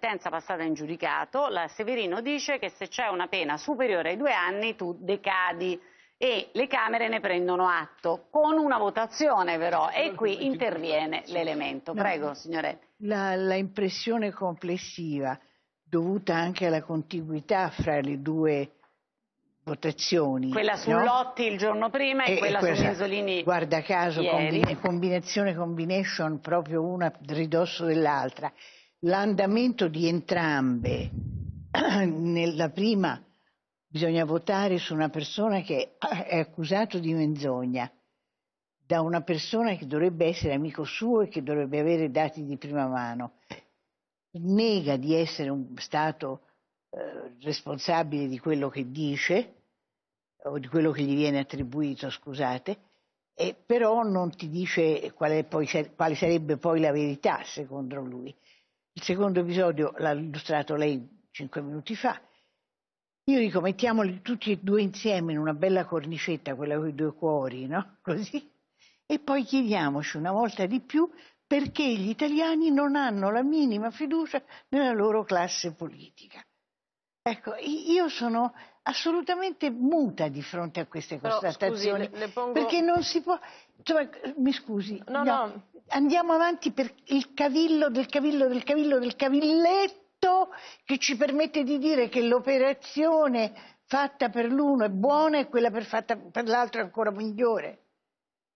sentenza passata in giudicato, la Severino dice che se c'è una pena superiore ai due anni tu decadi e le Camere ne prendono atto, con una votazione però, e qui interviene l'elemento. Prego, signore. La, la, impressione complessiva, dovuta anche alla contiguità fra le due votazioni. Quella su no? Lotti il giorno prima e, e quella, quella su Minzolini Guarda caso, combina, combinazione, combination, proprio una a ridosso dell'altra. L'andamento di entrambe, nella prima bisogna votare su una persona che è accusato di menzogna, da una persona che dovrebbe essere amico suo e che dovrebbe avere dati di prima mano. Nega di essere un stato eh, responsabile di quello che dice, o di quello che gli viene attribuito, scusate, e però non ti dice qual poi, quale sarebbe poi la verità, secondo lui. Il secondo episodio l'ha illustrato lei cinque minuti fa. Io dico mettiamoli tutti e due insieme in una bella cornicetta, quella con i due cuori, no? Così. E poi chiediamoci una volta di più perché gli italiani non hanno la minima fiducia nella loro classe politica. Ecco, io sono assolutamente muta di fronte a queste constatazioni, Però, scusi, le, le pongo... perché non si può... Cioè, mi scusi, no, no, no andiamo avanti per il cavillo del cavillo del cavillo del cavilletto che ci permette di dire che l'operazione fatta per l'uno è buona e quella per fatta per l'altro è ancora migliore.